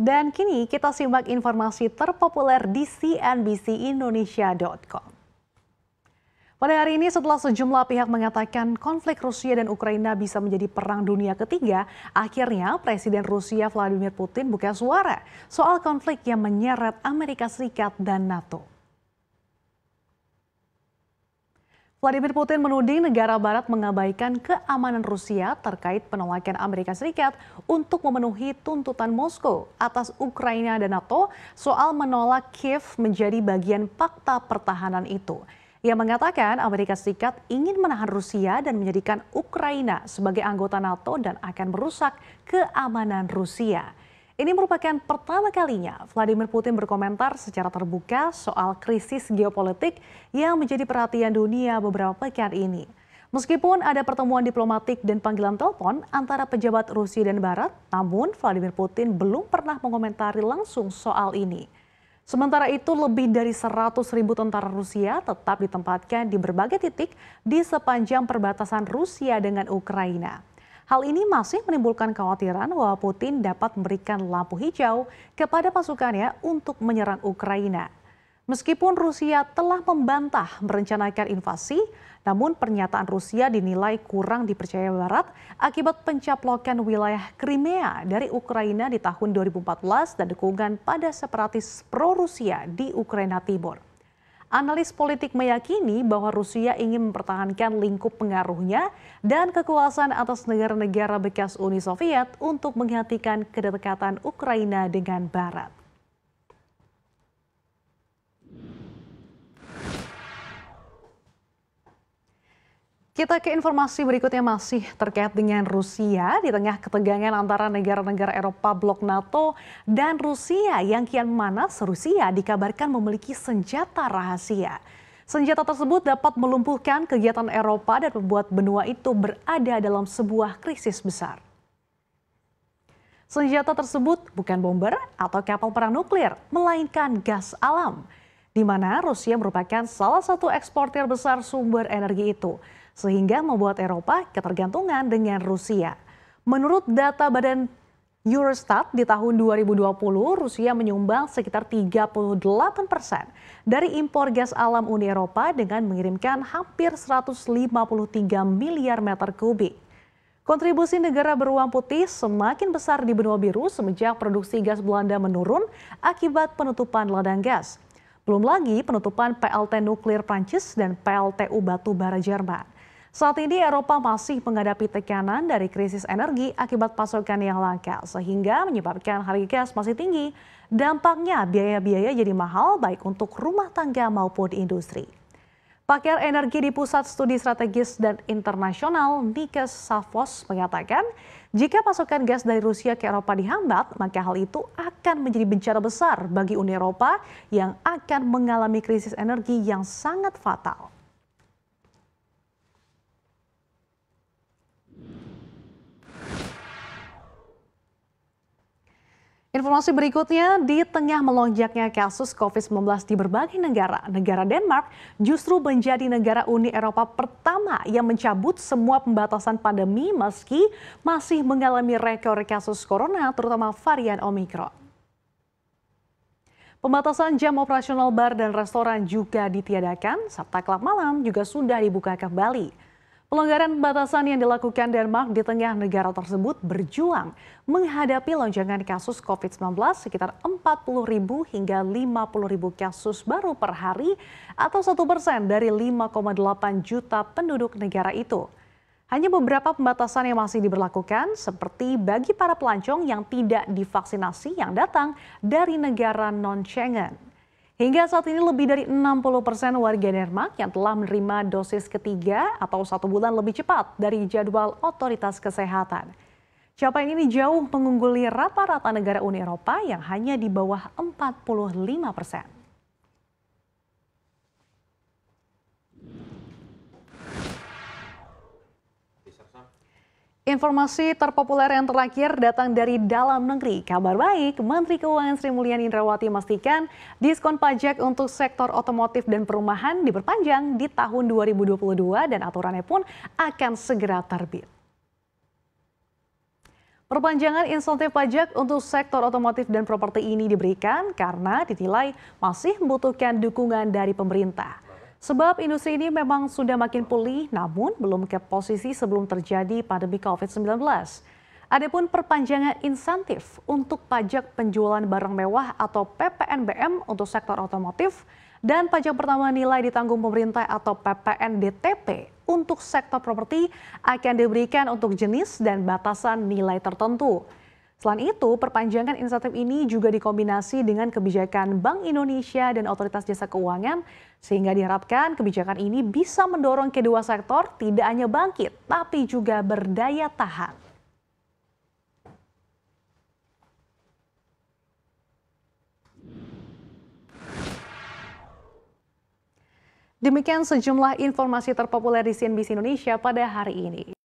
Dan kini kita simak informasi terpopuler di cnbcindonesia.com. Pada hari ini setelah sejumlah pihak mengatakan konflik Rusia dan Ukraina bisa menjadi perang dunia ketiga, akhirnya Presiden Rusia Vladimir Putin buka suara soal konflik yang menyeret Amerika Serikat dan NATO. Vladimir Putin menuding negara barat mengabaikan keamanan Rusia terkait penolakan Amerika Serikat untuk memenuhi tuntutan Moskow atas Ukraina dan NATO soal menolak Kiev menjadi bagian fakta pertahanan itu. Ia mengatakan Amerika Serikat ingin menahan Rusia dan menjadikan Ukraina sebagai anggota NATO dan akan merusak keamanan Rusia. Ini merupakan pertama kalinya Vladimir Putin berkomentar secara terbuka soal krisis geopolitik yang menjadi perhatian dunia beberapa pekan ini. Meskipun ada pertemuan diplomatik dan panggilan telepon antara pejabat Rusia dan Barat, namun Vladimir Putin belum pernah mengomentari langsung soal ini. Sementara itu, lebih dari 100 ribu tentara Rusia tetap ditempatkan di berbagai titik di sepanjang perbatasan Rusia dengan Ukraina. Hal ini masih menimbulkan khawatiran bahwa Putin dapat memberikan lampu hijau kepada pasukannya untuk menyerang Ukraina. Meskipun Rusia telah membantah merencanakan invasi, namun pernyataan Rusia dinilai kurang dipercaya Barat akibat pencaplokan wilayah Crimea dari Ukraina di tahun 2014 dan dukungan pada separatis pro-Rusia di Ukraina Timur. Analis politik meyakini bahwa Rusia ingin mempertahankan lingkup pengaruhnya dan kekuasaan atas negara-negara bekas Uni Soviet untuk menghentikan kedekatan Ukraina dengan Barat. Kita ke informasi berikutnya masih terkait dengan Rusia di tengah ketegangan antara negara-negara Eropa blok NATO dan Rusia yang kian manas. Rusia dikabarkan memiliki senjata rahasia. Senjata tersebut dapat melumpuhkan kegiatan Eropa dan membuat benua itu berada dalam sebuah krisis besar. Senjata tersebut bukan bomber atau kapal perang nuklir, melainkan gas alam, di mana Rusia merupakan salah satu eksportir besar sumber energi itu sehingga membuat Eropa ketergantungan dengan Rusia. Menurut data Badan Eurostat di tahun 2020 Rusia menyumbang sekitar 38 persen dari impor gas alam Uni Eropa dengan mengirimkan hampir 153 miliar meter kubik. Kontribusi negara beruang putih semakin besar di benua biru semenjak produksi gas Belanda menurun akibat penutupan ladang gas. Belum lagi penutupan PLT nuklir Prancis dan PLTU batu bara Jerman. Saat ini Eropa masih menghadapi tekanan dari krisis energi akibat pasokan yang langka sehingga menyebabkan harga gas masih tinggi. Dampaknya biaya-biaya jadi mahal baik untuk rumah tangga maupun industri. Pakar Energi di Pusat Studi Strategis dan Internasional Nikes Savos mengatakan, jika pasokan gas dari Rusia ke Eropa dihambat, maka hal itu akan menjadi bencana besar bagi Uni Eropa yang akan mengalami krisis energi yang sangat fatal. Informasi berikutnya, di tengah melonjaknya kasus COVID-19 di berbagai negara, negara Denmark justru menjadi negara Uni Eropa pertama yang mencabut semua pembatasan pandemi meski masih mengalami rekor kasus corona terutama varian Omikron. Pembatasan jam operasional bar dan restoran juga ditiadakan, serta klub malam juga sudah dibuka kembali. Pelonggaran batasan yang dilakukan Denmark di tengah negara tersebut berjuang menghadapi lonjakan kasus COVID-19 sekitar 40 ribu hingga 50 ribu kasus baru per hari atau satu persen dari 5,8 juta penduduk negara itu. Hanya beberapa pembatasan yang masih diberlakukan seperti bagi para pelancong yang tidak divaksinasi yang datang dari negara non-Schengen. Hingga saat ini lebih dari 60 persen warga Denmark yang telah menerima dosis ketiga atau satu bulan lebih cepat dari jadwal otoritas kesehatan. Capaian ini jauh mengungguli rata-rata negara Uni Eropa yang hanya di bawah 45 persen. Informasi terpopuler yang terakhir datang dari dalam negeri. Kabar baik, Menteri Keuangan Sri Mulyani Indrawati memastikan diskon pajak untuk sektor otomotif dan perumahan diperpanjang di tahun 2022 dan aturannya pun akan segera terbit. Perpanjangan insentif pajak untuk sektor otomotif dan properti ini diberikan karena dinilai masih membutuhkan dukungan dari pemerintah. Sebab industri ini memang sudah makin pulih, namun belum ke posisi sebelum terjadi pandemi COVID-19. Adapun perpanjangan insentif untuk pajak penjualan barang mewah atau PPNBM untuk sektor otomotif dan pajak pertama nilai ditanggung pemerintah atau PPNDTP untuk sektor properti akan diberikan untuk jenis dan batasan nilai tertentu. Selain itu, perpanjangan insentif ini juga dikombinasi dengan kebijakan Bank Indonesia dan Otoritas Jasa Keuangan, sehingga diharapkan kebijakan ini bisa mendorong kedua sektor tidak hanya bangkit, tapi juga berdaya tahan. Demikian sejumlah informasi terpopuler di CNBC Indonesia pada hari ini.